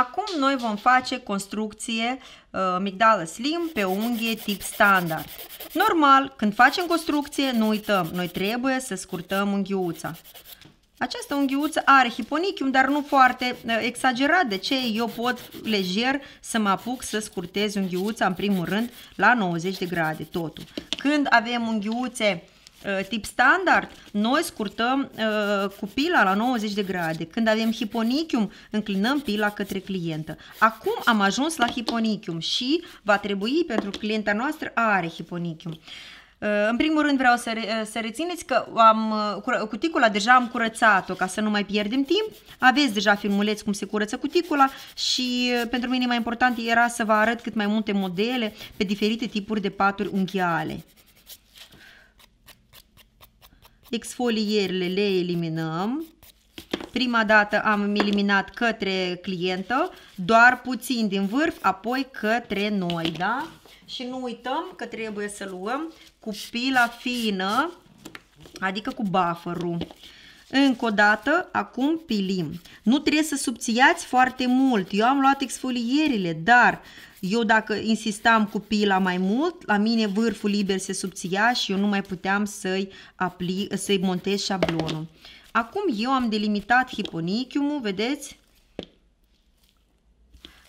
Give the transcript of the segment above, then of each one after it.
Acum noi vom face construcție uh, migdală slim pe unghie tip standard. Normal, când facem construcție, nu uităm, noi trebuie să scurtăm unghiuța. Această unghiuță are hiponichium, dar nu foarte uh, exagerat, de ce eu pot lejer să mă apuc să scurtez unghiuța, în primul rând, la 90 de grade, totul. Când avem unghiuțe uh, Uh, tip standard, noi scurtăm uh, cu pila la 90 de grade. Când avem hiponichium, înclinăm pila către clientă. Acum am ajuns la hiponichium și va trebui, pentru clienta noastră are hiponichium. Uh, în primul rând vreau să, re, uh, să rețineți că am, cuticula deja am curățat-o ca să nu mai pierdem timp. Aveți deja filmuleți cum se curăță cuticula și pentru mine mai important era să vă arăt cât mai multe modele pe diferite tipuri de paturi unghiale. Exfolierile le eliminăm. Prima dată am eliminat către clientă, doar puțin din vârf, apoi către noi, da? Și nu uităm că trebuie să luăm cu pila fină, adică cu bufferul. Încă o dată, acum pilim. Nu trebuie să subțiați foarte mult. Eu am luat exfolierile, dar eu dacă insistam cu pila mai mult, la mine vârful liber se subția și eu nu mai puteam să-i, apli, să-i montez șablonul. Acum eu am delimitat hiponichiumul, vedeți?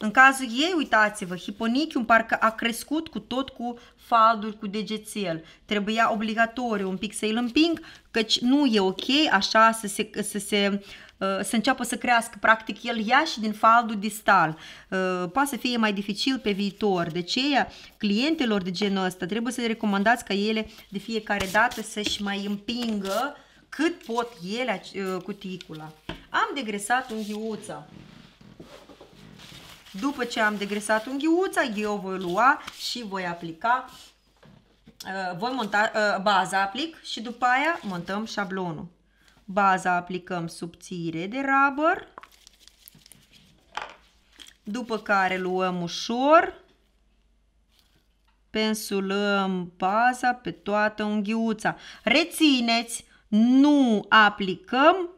În cazul ei, uitați-vă, hiponichium parcă a crescut cu tot cu falduri, cu degețel. Trebuia obligatoriu un pic să i împing, căci nu e ok așa să se, să se uh, Uh, să înceapă să crească practic el ia și din faldul distal. Uh, poate să fie mai dificil pe viitor. De aceea, clientelor de genul ăsta trebuie să le recomandați ca ele de fiecare dată să-și mai împingă cât pot ele uh, cuticula. Am degresat unghiuța. După ce am degresat unghiuța, eu voi lua și voi aplica, voi monta baza aplic și după aia montăm șablonul. Baza aplicăm subțire de rubber, după care luăm ușor, pensulăm baza pe toată unghiuța. Rețineți, nu aplicăm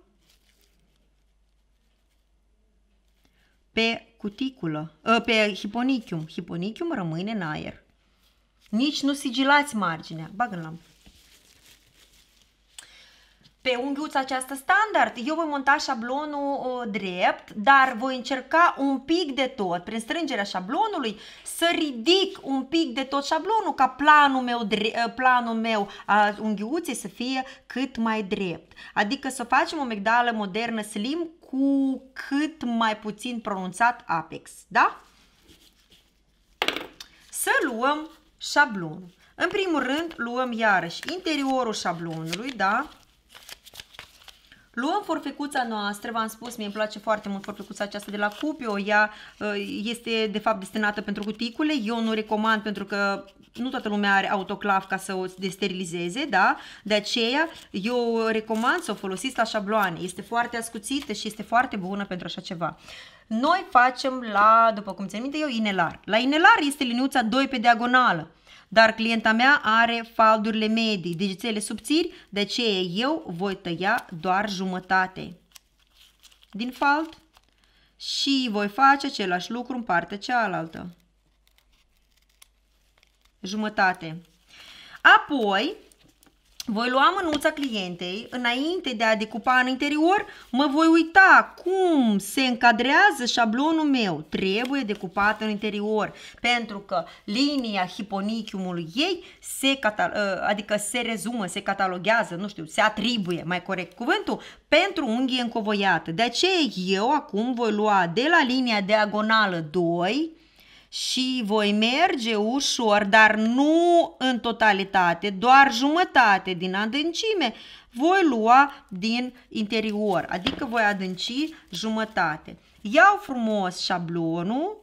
pe cuticulă, ă, pe hiponichium. Hiponichium rămâne în aer. Nici nu sigilați marginea. Bagă-l la pe unghiuța aceasta standard. Eu voi monta șablonul drept, dar voi încerca un pic de tot, prin strângerea șablonului, să ridic un pic de tot șablonul, ca planul meu, eh, planul meu a unghiuței să fie cât mai drept. Adică să facem o megdală modernă slim cu cât mai puțin pronunțat apex, da? Să luăm șablonul. În primul rând, luăm iarăși interiorul șablonului, da? Luăm forfecuța noastră, v-am spus, mie îmi place foarte mult forfecuța aceasta de la Cupio, ea ă, este de fapt destinată pentru cuticule, eu nu recomand pentru că nu toată lumea are autoclav ca să o desterilizeze, da? De aceea eu recomand să o folosiți la șabloane, este foarte ascuțită și este foarte bună pentru așa ceva. Noi facem la, după cum ți-am minte eu, inelar. La inelar este liniuța 2 pe diagonală, dar clienta mea are faldurile medii, degețele subțiri, de ce eu voi tăia doar jumătate din fald și voi face același lucru în partea cealaltă. Jumătate. Apoi, voi lua mânuța clientei, înainte de a decupa în interior, mă voi uita cum se încadrează șablonul meu. Trebuie decupat în interior, pentru că linia hiponichiumului ei se, ă, adică se rezumă, se cataloguează, nu știu, se atribuie, mai corect cuvântul, pentru unghie încovoiată. De aceea eu acum voi lua de la linia diagonală 2, și voi merge ușor, dar nu în totalitate, doar jumătate din adâncime voi lua din interior, adică voi adânci jumătate. Iau frumos șablonul,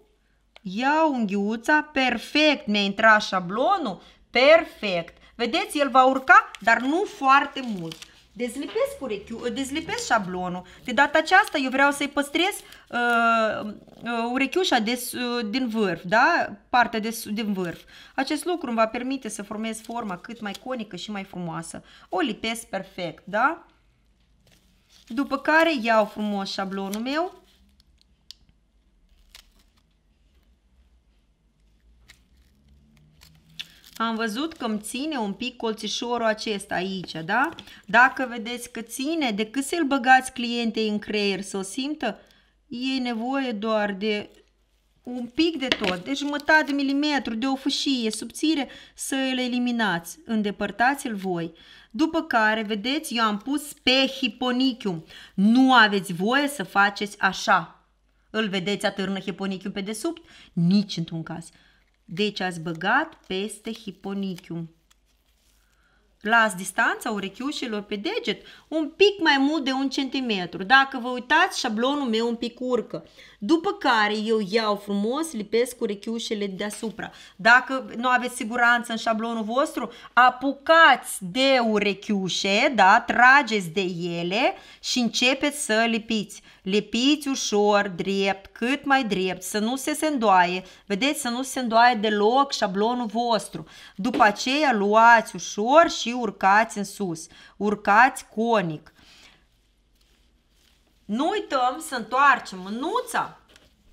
iau unghiuța, perfect, mi-a intrat șablonul, perfect. Vedeți, el va urca, dar nu foarte mult. Dezlipesc urechiul, dezlipesc șablonul. De data aceasta eu vreau să-i păstrez uh, uh, urechiușa de, uh, din vârf, da? Partea de, din vârf. Acest lucru îmi va permite să formez forma cât mai conică și mai frumoasă. O lipesc perfect, da? După care iau frumos șablonul meu Am văzut că îmi ține un pic colțișorul acesta aici, da? Dacă vedeți că ține, decât să-l băgați clientei în creier să o simtă, e nevoie doar de un pic de tot, de deci jumătate de milimetru, de o fâșie subțire, să îl eliminați. Îndepărtați-l voi. După care, vedeți, eu am pus pe hiponicium. Nu aveți voie să faceți așa. Îl vedeți atârnă hiponichiul pe desubt? Nici într-un caz. Deci ați băgat peste hiponichium. Las distanța urechiușilor pe deget un pic mai mult de un centimetru. Dacă vă uitați, șablonul meu un pic urcă. După care eu iau frumos, lipesc urechiușele deasupra. Dacă nu aveți siguranță în șablonul vostru, apucați de urechiușe, da? trageți de ele și începeți să lipiți. Lipiți ușor, drept, cât mai drept, să nu se se îndoaie. Vedeți, să nu se îndoaie deloc șablonul vostru. După aceea luați ușor și urcați în sus. Urcați conic. Nu uităm să întoarcem mânuța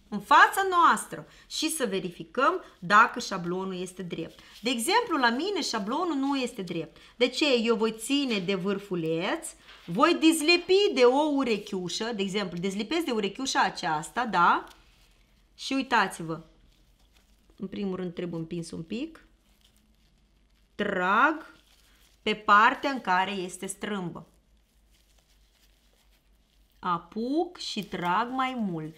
în fața noastră și să verificăm dacă șablonul este drept. De exemplu, la mine șablonul nu este drept. De ce? Eu voi ține de vârfuleț, voi dezlepi de o urechiușă, de exemplu, dezlipesc de urechiușa aceasta, da? Și uitați-vă, în primul rând trebuie împins un pic, trag pe partea în care este strâmbă. Apuc și trag mai mult.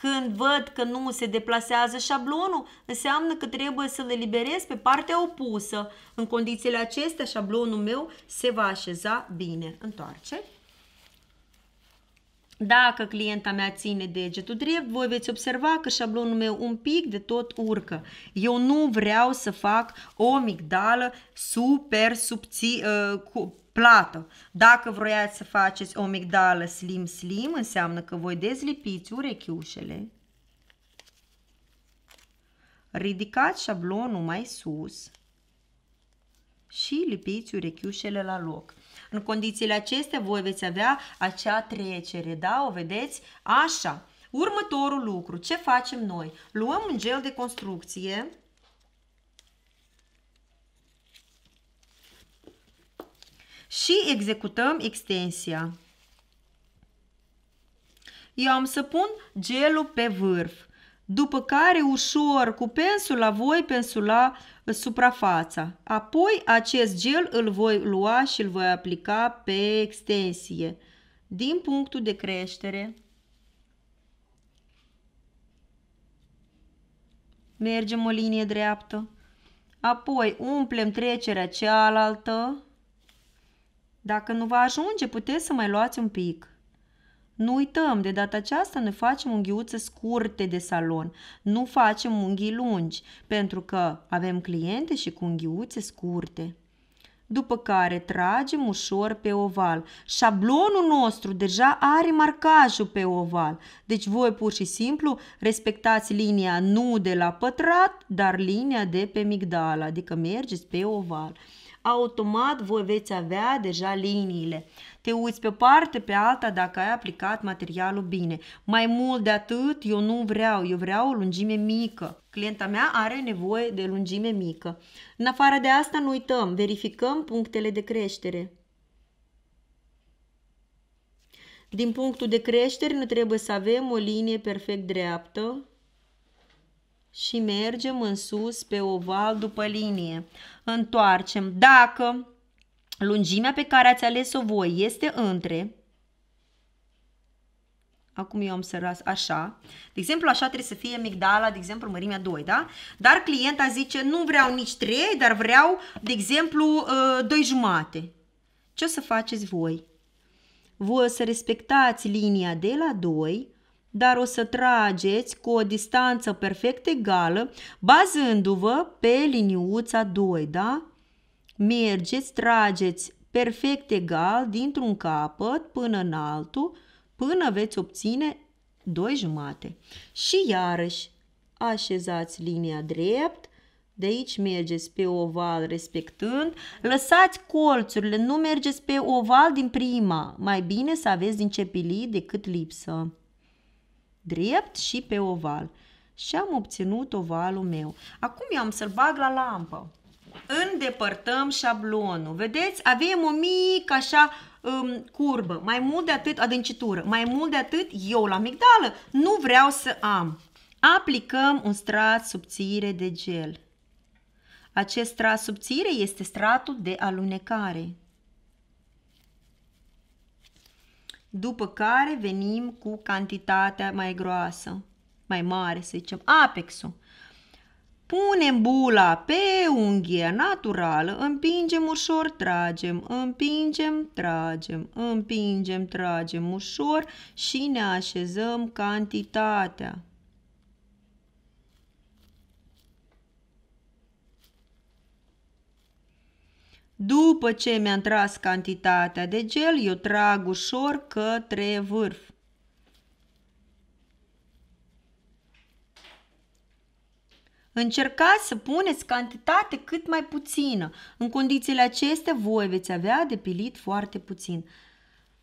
Când văd că nu se deplasează șablonul, înseamnă că trebuie să le liberez pe partea opusă. În condițiile acestea, șablonul meu se va așeza bine. Întoarce. Dacă clienta mea ține degetul drept, voi veți observa că șablonul meu un pic de tot urcă. Eu nu vreau să fac o migdală super subțire, uh, plată. Dacă vroiați să faceți o migdală slim-slim, înseamnă că voi dezlipiți urechiușele, ridicați șablonul mai sus și lipiți urechiușele la loc. În condițiile acestea voi veți avea acea trecere, da? O vedeți? Așa. Următorul lucru, ce facem noi? Luăm un gel de construcție, și executăm extensia. Eu am să pun gelul pe vârf, după care ușor cu pensula voi pensula uh, suprafața. Apoi acest gel îl voi lua și îl voi aplica pe extensie din punctul de creștere. Mergem o linie dreaptă. Apoi umplem trecerea cealaltă dacă nu va ajunge, puteți să mai luați un pic. Nu uităm, de data aceasta ne facem unghiuțe scurte de salon, nu facem unghii lungi, pentru că avem cliente și cu unghiuțe scurte. După care tragem ușor pe oval. Șablonul nostru deja are marcajul pe oval, deci voi pur și simplu respectați linia nu de la pătrat, dar linia de pe migdala, adică mergeți pe oval automat voi veți avea deja liniile. Te uiți pe parte, pe alta, dacă ai aplicat materialul bine. Mai mult de atât, eu nu vreau, eu vreau o lungime mică. Clienta mea are nevoie de lungime mică. În afară de asta, nu uităm, verificăm punctele de creștere. Din punctul de creștere, ne trebuie să avem o linie perfect dreaptă, și mergem în sus pe oval după linie. Întoarcem. Dacă lungimea pe care ați ales-o voi este între Acum eu am sărat așa. De exemplu, așa trebuie să fie migdala, de exemplu, mărimea 2, da? Dar clienta zice, nu vreau nici 3, dar vreau, de exemplu, 2 uh, jumate. Ce o să faceți voi? Voi o să respectați linia de la 2 dar o să trageți cu o distanță perfect egală, bazându-vă pe liniuța 2, da? Mergeți, trageți perfect egal dintr-un capăt până în altul, până veți obține 2 jumate. Și iarăși, așezați linia drept, de aici mergeți pe oval respectând, lăsați colțurile, nu mergeți pe oval din prima, mai bine să aveți din cepilii decât lipsă drept și pe oval. Și am obținut ovalul meu. Acum eu am să-l bag la lampă. Îndepărtăm șablonul. Vedeți? Avem o mică așa um, curbă. Mai mult de atât adâncitură. Mai mult de atât eu la migdală nu vreau să am. Aplicăm un strat subțire de gel. Acest strat subțire este stratul de alunecare. după care venim cu cantitatea mai groasă, mai mare, să zicem, apexul. Punem bula pe unghia naturală, împingem ușor, tragem, împingem, tragem, împingem, tragem ușor și ne așezăm cantitatea. După ce mi-am tras cantitatea de gel, eu trag ușor către vârf. Încercați să puneți cantitate cât mai puțină. În condițiile acestea, voi veți avea de pilit foarte puțin.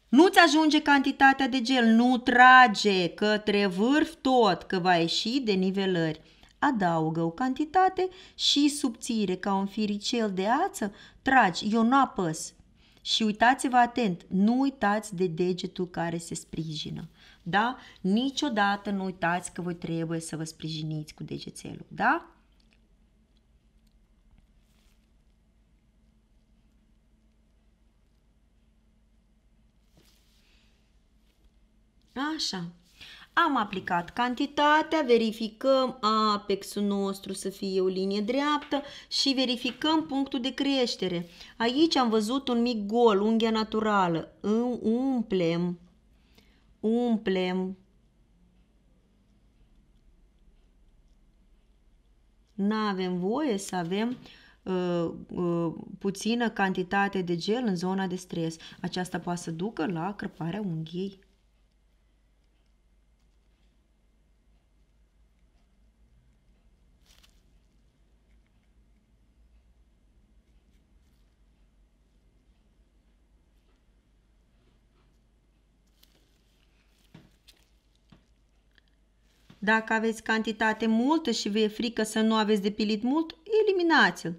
Nu-ți ajunge cantitatea de gel, nu trage către vârf tot, că va ieși de nivelări adaugă o cantitate și subțire ca un firicel de ață, tragi, eu nu apăs. Și uitați-vă atent, nu uitați de degetul care se sprijină. Da? Niciodată nu uitați că voi trebuie să vă sprijiniți cu degețelul. Da? Așa. Am aplicat cantitatea, verificăm apexul nostru să fie o linie dreaptă și verificăm punctul de creștere. Aici am văzut un mic gol, unghia naturală. Îmi umplem, umplem. Nu avem voie să avem uh, uh, puțină cantitate de gel în zona de stres. Aceasta poate să ducă la crăparea unghiei. Dacă aveți cantitate multă și vă e frică să nu aveți depilit mult, eliminați-l.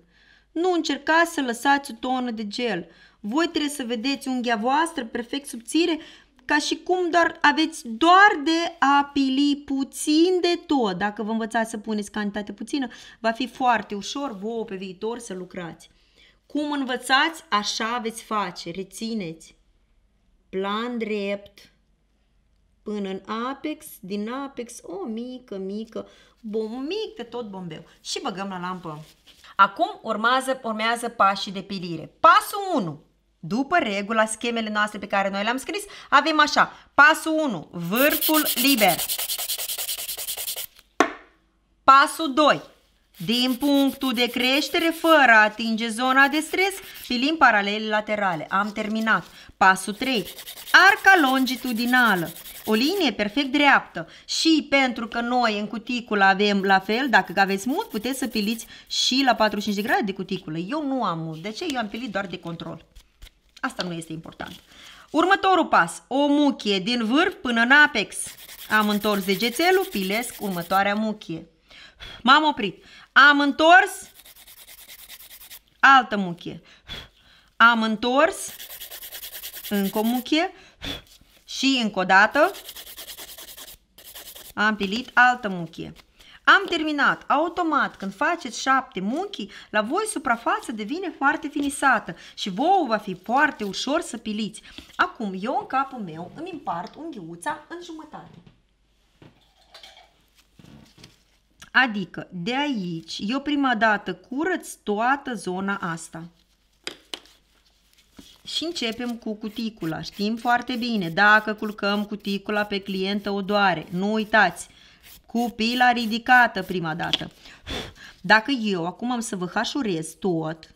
Nu încercați să lăsați o tonă de gel. Voi trebuie să vedeți unghia voastră perfect subțire, ca și cum doar aveți doar de a pili puțin de tot. Dacă vă învățați să puneți cantitate puțină, va fi foarte ușor vouă pe viitor să lucrați. Cum învățați, așa veți face, rețineți. Plan drept, până în apex, din apex, o mică, mică, bom, mic de tot bombeu. Și băgăm la lampă. Acum urmează, urmează pașii de pilire. Pasul 1. După regula schemele noastre pe care noi le-am scris, avem așa. Pasul 1. Vârful liber. Pasul 2. Din punctul de creștere, fără a atinge zona de stres, pilim paralele laterale. Am terminat. Pasul 3. Arca longitudinală. O linie perfect dreaptă și pentru că noi în cuticulă avem la fel, dacă aveți mult, puteți să piliți și la 45 de grade de cuticulă. Eu nu am mult. De ce? Eu am pilit doar de control. Asta nu este important. Următorul pas. O muchie din vârf până în apex. Am întors degețelul, pilesc următoarea muchie. M-am oprit. Am întors altă muchie. Am întors încă o muchie și încă o dată am pilit altă muchie. Am terminat. Automat, când faceți șapte muchii, la voi suprafața devine foarte finisată și vouă va fi foarte ușor să piliți. Acum, eu în capul meu îmi împart unghiuța în jumătate. Adică, de aici, eu prima dată curăț toată zona asta și începem cu cuticula. Știm foarte bine, dacă culcăm cuticula pe clientă o doare, nu uitați, cu pila ridicată prima dată. Dacă eu acum am să vă hașurez tot,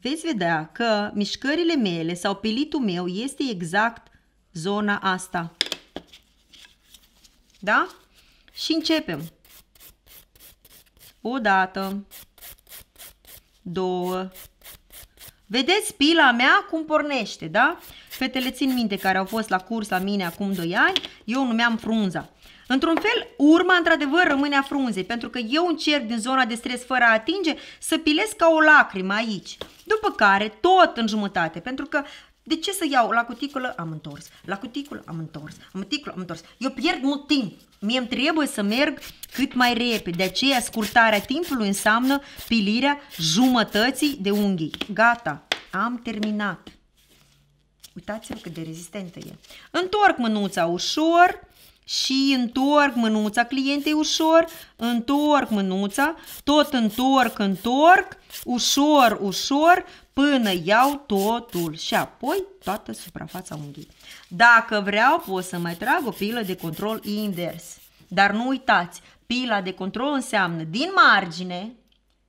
veți vedea că mișcările mele sau pilitul meu este exact zona asta. Da? Și începem. O dată, două, Vedeți pila mea cum pornește, da? Fetele țin minte care au fost la curs la mine acum 2 ani, eu numeam frunza. Într-un fel, urma într-adevăr rămâne a frunzei, pentru că eu încerc din zona de stres fără a atinge să pilesc ca o lacrimă aici. După care, tot în jumătate, pentru că de ce să iau? La cuticulă am întors, la cuticulă am întors, am cuticulă am întors. Eu pierd mult timp. Mie îmi trebuie să merg cât mai repede. De aceea scurtarea timpului înseamnă pilirea jumătății de unghii. Gata, am terminat. Uitați-vă cât de rezistentă e. Întorc mânuța ușor, și întorc mânuța clientei ușor, întorc mânuța, tot întorc, întorc, ușor, ușor, până iau totul și apoi toată suprafața unghii. Dacă vreau, pot să mai trag o pilă de control invers. Dar nu uitați, pila de control înseamnă din margine,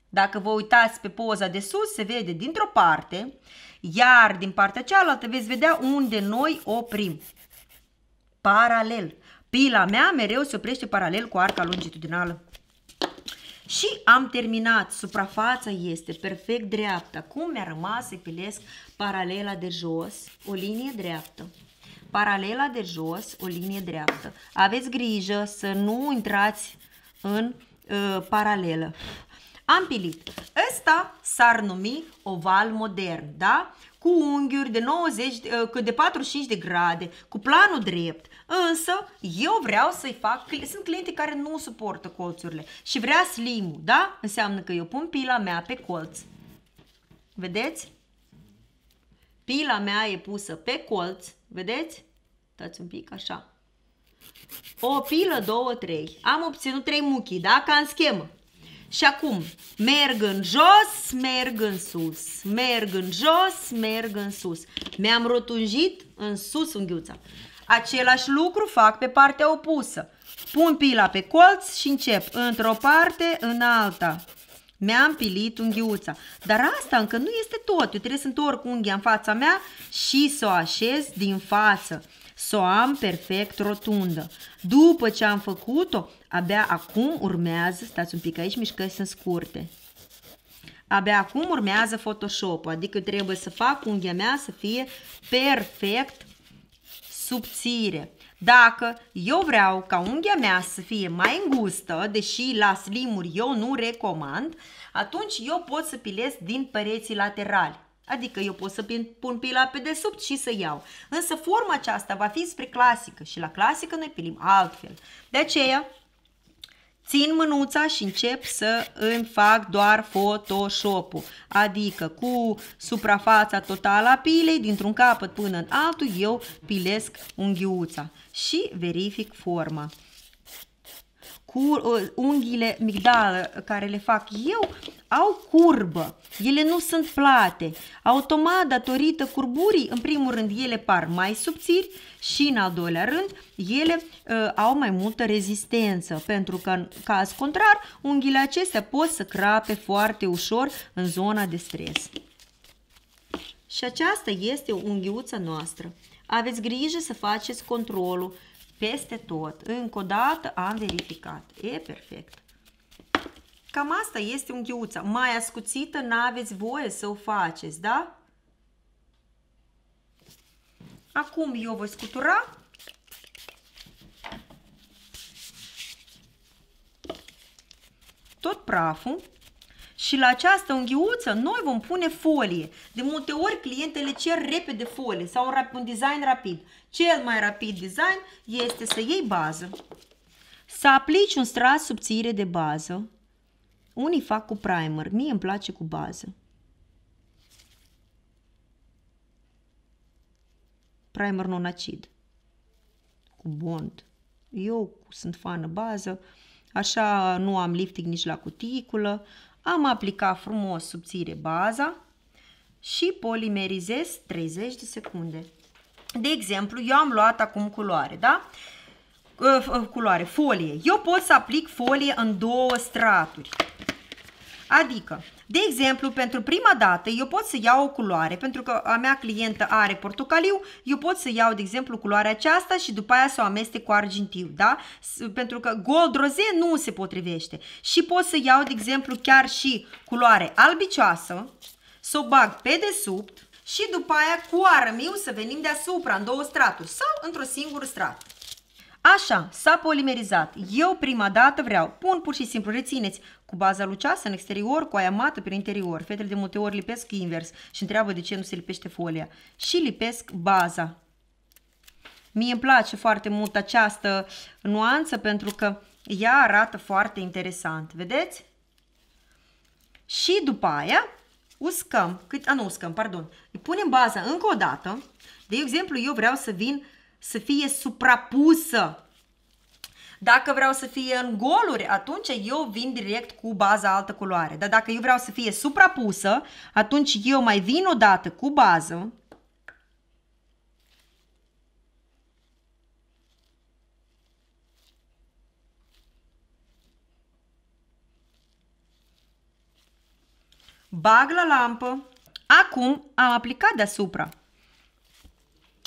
dacă vă uitați pe poza de sus, se vede dintr-o parte, iar din partea cealaltă veți vedea unde noi oprim. Paralel. Pila mea mereu se oprește paralel cu arca longitudinală. Și am terminat. Suprafața este perfect dreaptă. Acum mi-a rămas să pilesc paralela de jos, o linie dreaptă. Paralela de jos, o linie dreaptă. Aveți grijă să nu intrați în uh, paralelă. Am pilit. Ăsta s-ar numi oval modern, da? cu unghiuri de, 90, de 45 uh, de grade, cu planul drept, însă eu vreau să-i fac, sunt cliente care nu suportă colțurile și vrea slim da? Înseamnă că eu pun pila mea pe colț. Vedeți? Pila mea e pusă pe colț, vedeți? Dați un pic, așa. O pilă, două, trei. Am obținut trei muchii, da? Ca în schemă. Și acum, merg în jos, merg în sus, merg în jos, merg în sus. Mi-am rotunjit în sus unghiuța. Același lucru fac pe partea opusă. Pun pila pe colț și încep într-o parte, în alta. Mi-am pilit unghiuța. Dar asta încă nu este tot. Eu trebuie să întorc unghia în fața mea și să o așez din față să o am perfect rotundă. După ce am făcut-o, abia acum urmează, stați un pic aici, mișcări sunt scurte. Abia acum urmează Photoshop-ul, adică trebuie să fac unghia mea să fie perfect subțire. Dacă eu vreau ca unghia mea să fie mai îngustă, deși la slimuri eu nu recomand, atunci eu pot să pilez din pereții laterali. Adică eu pot să pun pila pe desubt și să iau. Însă forma aceasta va fi spre clasică și la clasică noi pilim altfel. De aceea țin mânuța și încep să îmi fac doar Photoshop-ul, adică cu suprafața totală a pilei, dintr-un capăt până în altul, eu pilesc unghiuța și verific forma cu uh, unghiile migdală uh, care le fac eu au curbă, ele nu sunt plate. Automat, datorită curburii, în primul rând ele par mai subțiri și în al doilea rând ele uh, au mai multă rezistență, pentru că în caz contrar, unghiile acestea pot să crape foarte ușor în zona de stres. Și aceasta este o unghiuță noastră. Aveți grijă să faceți controlul peste tot. Încă o dată am verificat. E perfect. Cam asta este unghiuța. Mai ascuțită n-aveți voie să o faceți, da? Acum eu voi scutura. Tot praful. Și la această unghiuță noi vom pune folie. De multe ori clientele cer repede folie sau un, un design rapid. Cel mai rapid design este să iei bază, să aplici un strat subțire de bază. Unii fac cu primer, mie îmi place cu bază. Primer non-acid, cu bond. Eu sunt fană bază, așa nu am lifting nici la cuticulă. Am aplicat frumos subțire baza și polimerizez 30 de secunde. De exemplu, eu am luat acum culoare, da? Ă, ă, culoare, folie. Eu pot să aplic folie în două straturi. Adică, de exemplu, pentru prima dată eu pot să iau o culoare, pentru că a mea clientă are portocaliu, eu pot să iau, de exemplu, culoarea aceasta și după aia să o amestec cu argintiu, da? Pentru că gold roze nu se potrivește. Și pot să iau, de exemplu, chiar și culoare albicioasă, să o bag pe desubt, și după aia cu armiu să venim deasupra, în două straturi sau într o singur strat. Așa, s-a polimerizat. Eu prima dată vreau, pun pur și simplu, rețineți, cu baza luceasă în exterior, cu aia mată pe interior. Fetele de multe ori lipesc invers și întreabă de ce nu se lipește folia. Și lipesc baza. Mie îmi place foarte mult această nuanță pentru că ea arată foarte interesant. Vedeți? Și după aia uscăm, cât, a, nu uscăm, pardon, îi punem baza încă o dată, de exemplu, eu vreau să vin să fie suprapusă. Dacă vreau să fie în goluri, atunci eu vin direct cu baza altă culoare. Dar dacă eu vreau să fie suprapusă, atunci eu mai vin o dată cu bază, bag la lampă, acum am aplicat deasupra.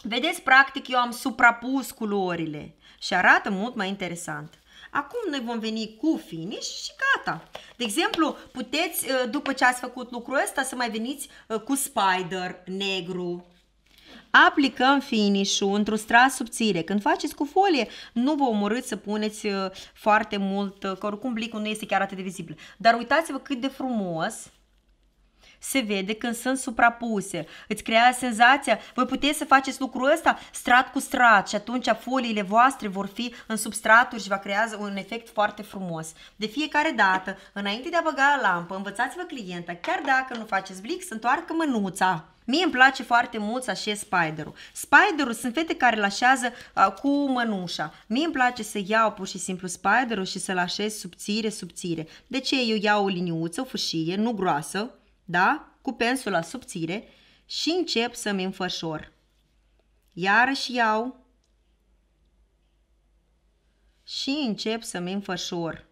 Vedeți, practic, eu am suprapus culorile și arată mult mai interesant. Acum noi vom veni cu finish și gata. De exemplu, puteți, uh, după ce ați făcut lucrul ăsta, să mai veniți uh, cu spider negru. Aplicăm finish-ul într-o stras subțire. Când faceți cu folie, nu vă omorâți să puneți uh, foarte mult, că oricum blicul nu este chiar atât de vizibil. Dar uitați-vă cât de frumos se vede când sunt suprapuse. Îți creează senzația, voi puteți să faceți lucrul ăsta strat cu strat și atunci foliile voastre vor fi în substraturi și va crea un efect foarte frumos. De fiecare dată, înainte de a băga la lampă, învățați-vă clienta, chiar dacă nu faceți blic, să întoarcă mânuța. Mie îmi place foarte mult să așez spider-ul. Spider-ul sunt fete care lașează uh, cu mănușa. Mie îmi place să iau pur și simplu spider-ul și să-l așez subțire, subțire. De ce? Eu iau o liniuță, o fâșie, nu groasă, da? Cu pensula subțire și încep să-mi înfășor. Iarăși iau și încep să-mi înfășor.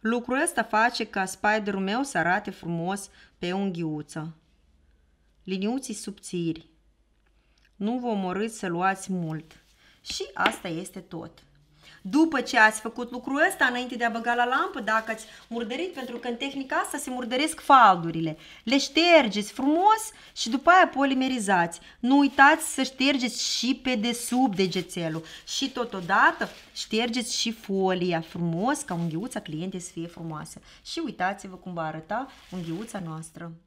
Lucrul ăsta face ca spiderul meu să arate frumos pe unghiuță. Liniuții subțiri. Nu vă omorâți să luați mult. Și asta este tot după ce ați făcut lucrul ăsta, înainte de a băga la lampă, dacă ați murdărit, pentru că în tehnica asta se murdăresc faldurile. Le ștergeți frumos și după aia polimerizați. Nu uitați să ștergeți și pe desubt degețelul și totodată ștergeți și folia frumos ca unghiuța clientei să fie frumoasă. Și uitați-vă cum va arăta unghiuța noastră.